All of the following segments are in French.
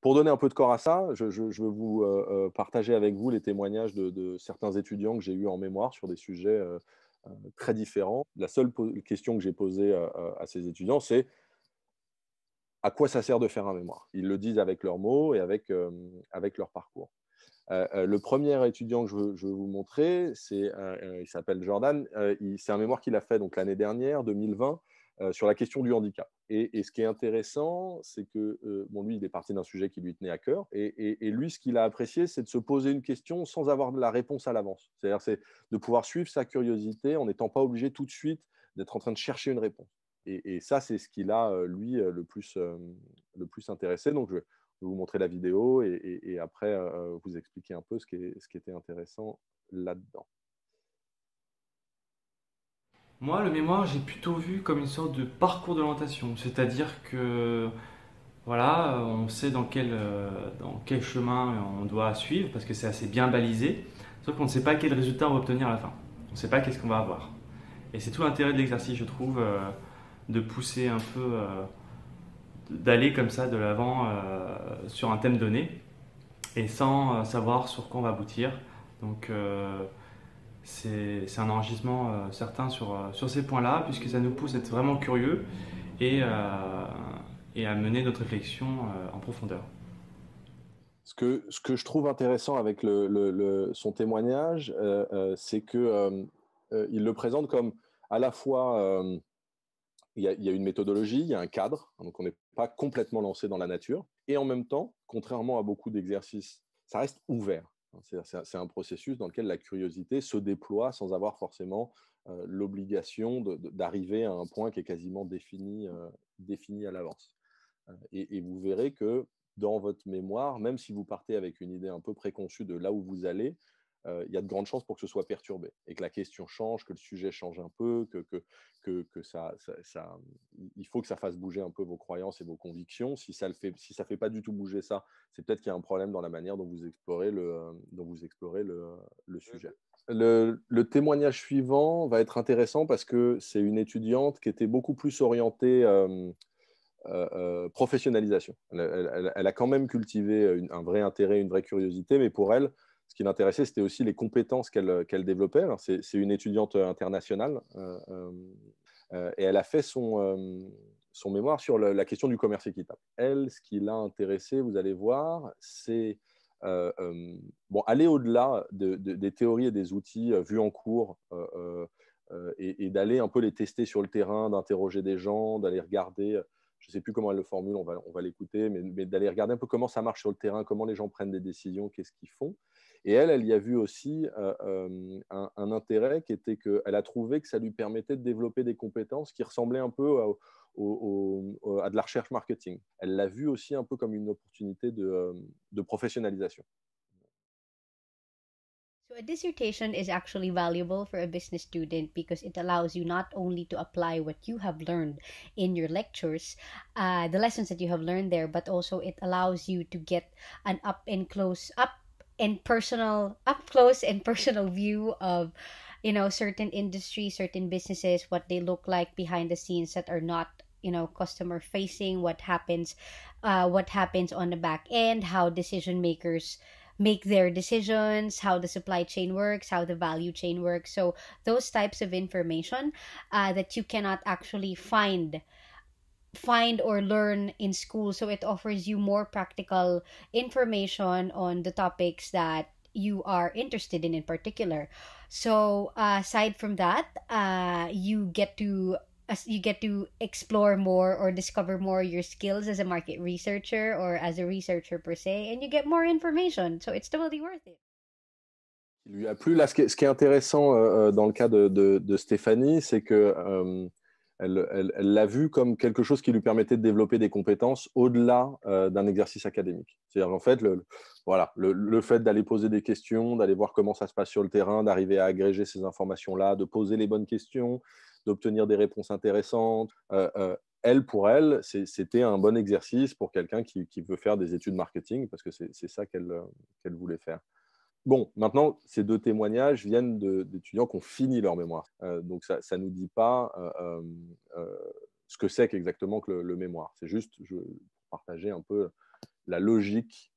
Pour donner un peu de corps à ça, je, veux vous euh, euh, partager avec vous les témoignages de, certains étudiants que j'ai eus en mémoire sur des sujets euh, très différents. La seule question que j'ai posée à ces étudiants, c'est à quoi ça sert de faire un mémoire Ils le disent avec leurs mots et avec, avec leur parcours. le premier étudiant que je veux, vous montrer, il s'appelle Jordan. c'est un mémoire qu'il a fait donc l'année dernière, 2020, euh, sur la question du handicap. Et, ce qui est intéressant, c'est que, euh, bon, lui, il est parti d'un sujet qui lui tenait à cœur, et, lui, ce qu'il a apprécié, c'est de se poser une question sans avoir de la réponse à l'avance. C'est-à-dire, c'est de pouvoir suivre sa curiosité en n'étant pas obligé tout de suite d'être en train de chercher une réponse. Et, ça, c'est ce qui l'a, euh, lui, le plus, le plus intéressé. Donc, je vais vous montrer la vidéo et, après, vous expliquer un peu ce qui était intéressant là-dedans. Moi, le mémoire, j'ai plutôt vu comme une sorte de parcours d'orientation, c'est-à-dire que voilà, on sait dans quel, euh, dans quel chemin on doit suivre parce que c'est assez bien balisé, sauf qu'on ne sait pas quel résultat on va obtenir à la fin. On ne sait pas qu'est-ce qu'on va avoir. Et c'est tout l'intérêt de l'exercice, je trouve, euh, de pousser un peu, euh, d'aller comme ça de l'avant sur un thème donné et sans savoir sur quoi on va aboutir. Donc, c'est un enregistrement euh, certain euh, sur, ces points-là, puisque ça nous pousse à être vraiment curieux et, euh, à mener notre réflexion en profondeur. Ce que, je trouve intéressant avec son témoignage, c'est qu'il le présente comme à la fois, il y, a une méthodologie, il y a un cadre, hein, donc on n'est pas complètement lancé dans la nature, et en même temps, contrairement à beaucoup d'exercices, ça reste ouvert. Hein, c'est un processus dans lequel la curiosité se déploie sans avoir forcément l'obligation d'arriver à un point qui est quasiment défini, défini à l'avance. et, vous verrez que dans votre mémoire, même si vous partez avec une idée un peu préconçue de là où vous allez, euh, il y a de grandes chances pour que ce soit perturbé et que la question change, que le sujet change un peu, que, ça, ça, il faut que ça fasse bouger un peu vos croyances et vos convictions. Si ça ne fait, pas du tout bouger ça, c'est peut-être qu'il y a un problème dans la manière dont vous explorez le, euh, dont vous explorez le, euh, mmh. sujet. Le, témoignage suivant va être intéressant parce que c'est une étudiante qui était beaucoup plus orientée professionnalisation. Elle, a quand même cultivé un vrai intérêt, une vraie curiosité, mais pour elle, ce qui l'intéressait, c'était aussi les compétences qu'elle euh, développait. C'est une étudiante euh, internationale euh, et elle a fait son, mémoire sur la question du commerce équitable. Elle, ce qui l'a intéressée, vous allez voir, c'est bon, aller au-delà des théories et des outils vus en cours et, d'aller un peu les tester sur le terrain, d'interroger des gens, d'aller regarder, je ne sais plus comment elle le formule, on va, l'écouter, mais d'aller regarder un peu comment ça marche sur le terrain, comment les gens prennent des décisions, qu'est-ce qu'ils font. Et elle, elle y a vu aussi euh, euh un, un, intérêt qui était qu'elle a trouvé que ça lui permettait de développer des compétences qui ressemblaient un peu à, au, à de la recherche marketing. Elle l'a vu aussi un peu comme une opportunité de, euh, de professionnalisation. So a dissertation is actually valuable for a business student because it allows you not only to apply what you have learned in your lectures, uh, the lessons that you have learned there, but also it allows you to get an up and close, up and personal up close and personal view of you know certain industries certain businesses what they look like behind the scenes that are not you know customer facing what happens uh, what happens on the back end how decision makers make their decisions, how the supply chain works, how the value chain works. So, those types of information uh, that you cannot actually find find or learn in school. So it offers you more practical information on the topics that you are interested in in particular. So uh, aside from that, uh, you get to as you get to explore more or discover more your skills as a market researcher or as a researcher per se, and you get more information. So it's totally worth it. Il lui a plu. Là, ce qui est, intéressant euh, euh, dans le cas de, de, de Stéphanie, c'est que euh, elle l'a vu comme quelque chose qui lui permettait de développer des compétences au-delà euh, d'un exercice académique. C'est-à-dire en fait, le, fait d'aller poser des questions, d'aller voir comment ça se passe sur le terrain, d'arriver à agréger ces informations-là, de poser les bonnes questions, d'obtenir des réponses intéressantes. Euh, euh, elle, pour elle, c'était un bon exercice pour quelqu'un qui, veut faire des études marketing, parce que c'est ça qu'elle voulait faire. Bon, maintenant, ces deux témoignages viennent d'étudiants qui ont fini leur mémoire. Euh, donc, ça ne nous dit pas euh, euh, ce que c'est exactement que le, mémoire. C'est juste je, partager un peu la logique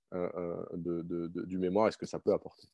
du mémoire et ce que ça peut apporter.